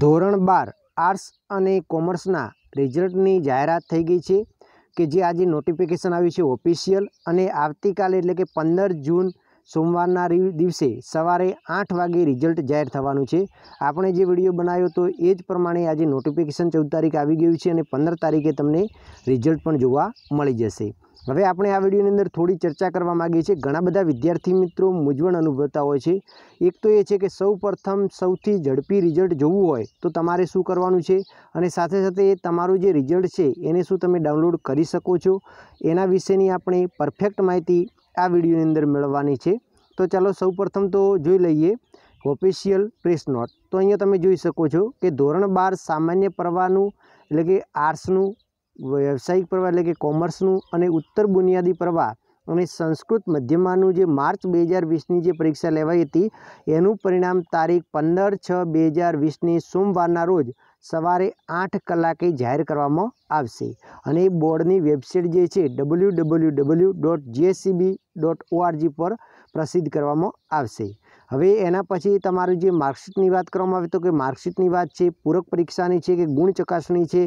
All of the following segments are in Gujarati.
ધોરણ બાર આર્ટ્સ અને કોમર્સના રિઝલ્ટની જાહેરાત થઈ ગઈ છે કે જે આજે નોટિફિકેશન આવી છે ઓફિશિયલ અને આવતીકાલે એટલે કે પંદર જૂન સોમવારના દિવસે સવારે આઠ વાગે રિઝલ્ટ જાહેર થવાનું છે આપણે જે વિડીયો બનાવ્યો તો એ જ પ્રમાણે આજે નોટિફિકેશન ચૌદ તારીખ આવી ગયું છે અને પંદર તારીખે તમને રિઝલ્ટ પણ જોવા મળી જશે હવે આપણે આ વિડીયોની અંદર થોડી ચર્ચા કરવા માગીએ છીએ ઘણા બધા વિદ્યાર્થી મિત્રો મૂંઝવણ અનુભવતા હોય છે એક તો એ છે કે સૌ સૌથી ઝડપી રિઝલ્ટ જોવું હોય તો તમારે શું કરવાનું છે અને સાથે સાથે તમારું જે રિઝલ્ટ છે એને શું તમે ડાઉનલોડ કરી શકો છો એના વિશેની આપણે પરફેક્ટ માહિતી આ વિડીયોની અંદર મેળવવાની છે તો ચાલો સૌપ્રથમ તો જોઈ લઈએ ઓફિશિયલ પ્રેસ નોટ તો અહીંયા તમે જોઈ શકો છો કે ધોરણ બાર સામાન્ય પ્રવાહનું એટલે કે આર્ટ્સનું વ્યવસાયિક પ્રવાહ એટલે કે કોમર્સનું અને ઉત્તર બુનિયાદી પ્રવાહ અને સંસ્કૃત મધ્યમાનું જે માર્ચ બે હજાર વીસની જે પરીક્ષા લેવાઈ હતી એનું પરિણામ તારીખ પંદર છ બે હજાર વીસની સોમવારના રોજ સવારે આઠ કલાકે જાહેર કરવામાં આવશે અને એ બોર્ડની વેબસાઇટ જે છે W W W dot GSCB dot ORG પર પ્રસિદ્ધ કરવામાં આવશે હવે એના પછી તમારું જે માર્કશીટની વાત કરવામાં આવે તો કે માર્કશીટની વાત છે પૂરક પરીક્ષાની છે કે ગુણ ચકાસણી છે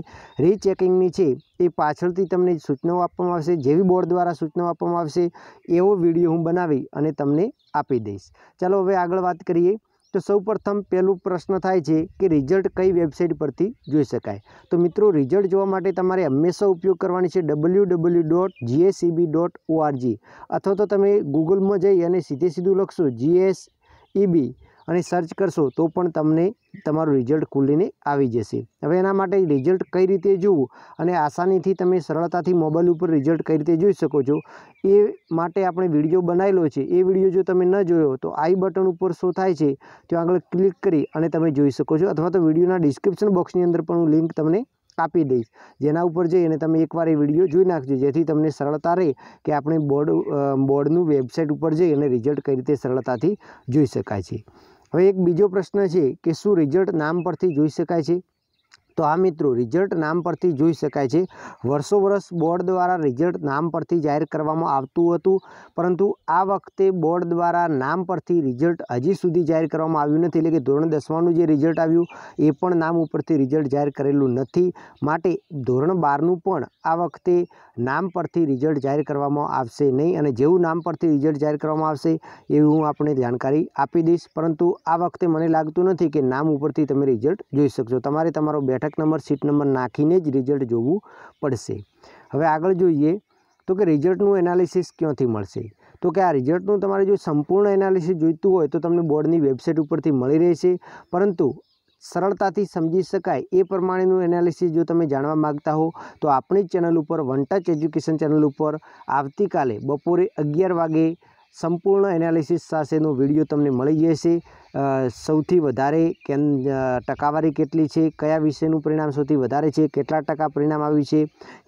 રીચેકિંગની છે એ પાછળથી તમને સૂચનાઓ આપવામાં આવશે જેવી બોર્ડ દ્વારા સૂચનાઓ આપવામાં આવશે એવો વિડીયો હું બનાવી અને તમને આપી દઈશ ચાલો હવે આગળ વાત કરીએ તો સૌ પ્રથમ પહેલું પ્રશ્ન થાય છે કે રિઝલ્ટ કઈ વેબસાઇટ પરથી જોઈ શકાય તો મિત્રો રિઝલ્ટ જોવા માટે તમારે હંમેશા ઉપયોગ કરવાની છે W W dot GSEB dot ORG અથવા તો તમે ગૂગલમાં જઈ અને સીધે સીધું લખશો જીએસ ઈબી અને સર્ચ કરશો તો પણ તમને તમારું રિઝલ્ટ ખુલીને આવી જશે હવે એના માટે રિઝલ્ટ કઈ રીતે જોવું અને આસાનીથી તમે સરળતાથી મોબાઈલ ઉપર રિઝલ્ટ કઈ રીતે જોઈ શકો છો એ માટે આપણે વિડીયો બનાવેલો છે એ વિડીયો જો તમે ન જોયો તો આઈ બટન ઉપર શું થાય છે ત્યાં આગળ ક્લિક કરી અને તમે જોઈ શકો છો અથવા તો વિડીયોના ડિસ્ક્રિપ્શન બોક્સની અંદર પણ હું લિંક તમને આપી દઈશ જેના ઉપર જઈ અને તમે એકવાર એ વિડીયો જોઈ નાખજો જેથી તમને સરળતા રહે કે આપણે બોર્ડ બોર્ડનું વેબસાઇટ ઉપર જઈ અને રિઝલ્ટ કઈ રીતે સરળતાથી જોઈ શકાય છે હવે એક બીજો પ્રશ્ન છે કે શું રિઝલ્ટ નામ પરથી જોઈ શકાય છે તો આ મિત્રો રિઝલ્ટ નામ પરથી જોઈ શકાય છે વર્ષો વર્ષ બોર્ડ દ્વારા રિઝલ્ટ નામ પરથી જાહેર કરવામાં આવતું હતું પરંતુ આ વખતે બોર્ડ દ્વારા નામ પરથી રિઝલ્ટ હજી સુધી જાહેર કરવામાં આવ્યું નથી એટલે કે ધોરણ દસમાનું જે રિઝલ્ટ આવ્યું એ પણ નામ ઉપરથી રિઝલ્ટ જાહેર કરેલું નથી માટે ધોરણ બારનું પણ આ વખતે નામ પરથી રિઝલ્ટ જાહેર કરવામાં આવશે નહીં અને જેવું નામ પરથી રિઝલ્ટ જાહેર કરવામાં આવશે એવી હું આપણે જાણકારી આપી દઈશ પરંતુ આ વખતે મને લાગતું નથી કે નામ ઉપરથી તમે રિઝલ્ટ જોઈ શકશો તમારે તમારો બેઠ બેઠક નંબર સીટ નંબર નાખીને જ રિઝલ્ટ જોવું પડશે હવે આગળ જોઈએ તો કે રિઝલ્ટનું એનાલિસિસ ક્યાંથી મળશે તો કે આ રિઝલ્ટનું તમારે જો સંપૂર્ણ એનાલિસિસ જોઈતું હોય તો તમને બોર્ડની વેબસાઇટ ઉપરથી મળી રહેશે પરંતુ સરળતાથી સમજી શકાય એ પ્રમાણેનું એનાલિસિસ જો તમે જાણવા માગતા હો તો આપણી ચેનલ ઉપર વન ટચ એજ્યુકેશન ચેનલ ઉપર આવતીકાલે બપોરે અગિયાર વાગે સંપૂર્ણ એનાલિસિસ સાથેનો વિડીયો તમને મળી જશે સૌથી વધારે કેમ ટકાવારી કેટલી છે કયા વિષયનું પરિણામ સૌથી વધારે છે કેટલા ટકા પરિણામ આવ્યું છે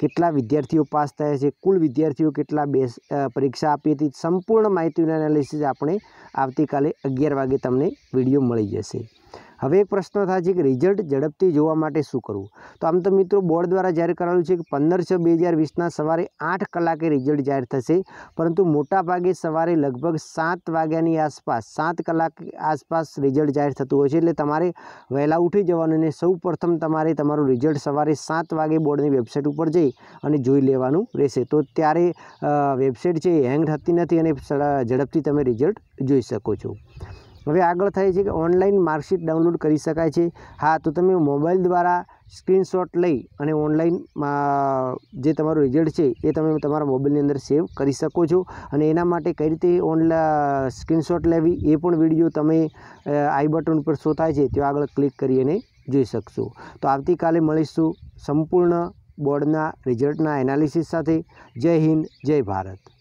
કેટલા વિદ્યાર્થીઓ પાસ થયા છે કુલ વિદ્યાર્થીઓ કેટલા બે પરીક્ષા આપી હતી સંપૂર્ણ માહિતીનું એનાલિસિસ આપણે આવતીકાલે અગિયાર વાગે તમને વિડીયો મળી જશે હવે એક પ્રશ્ન થાય છે કે રિઝલ્ટ ઝડપથી જોવા માટે શું કરવું તો આમ તો મિત્રો બોર્ડ દ્વારા જાહેર કરાયું છે કે પંદર છ બે હજાર વીસના સવારે આઠ કલાકે રિઝલ્ટ જાહેર થશે પરંતુ મોટાભાગે સવારે લગભગ સાત વાગ્યાની આસપાસ સાત કલાક આસપાસ રિઝલ્ટ જાહેર થતું હોય છે એટલે તમારે વહેલા ઉઠી જવાનું અને સૌ પ્રથમ તમારે તમારું રિઝલ્ટ સવારે સાત વાગે બોર્ડની વેબસાઇટ ઉપર જઈ અને જોઈ લેવાનું રહેશે તો ત્યારે વેબસાઇટ છે એ હેંગ થતી નથી અને ઝડપથી તમે રિઝલ્ટ જોઈ શકો છો હવે આગળ થાય છે કે ઓનલાઈન માર્કશીટ ડાઉનલોડ કરી શકાય છે હા તો તમે મોબાઈલ દ્વારા સ્ક્રીનશોટ લઈ અને ઓનલાઈન જે તમારું રિઝલ્ટ છે એ તમે તમારા મોબાઈલની અંદર સેવ કરી શકો છો અને એના માટે કઈ રીતે ઓનલા સ્ક્રીનશોટ લેવી એ પણ વિડીયો તમે આઈ બટન ઉપર શો થાય છે ત્યાં આગળ ક્લિક કરી અને જોઈ શકશો તો આવતીકાલે મળીશું સંપૂર્ણ બોર્ડના રિઝલ્ટના એનાલિસિસ સાથે જય હિન્દ જય ભારત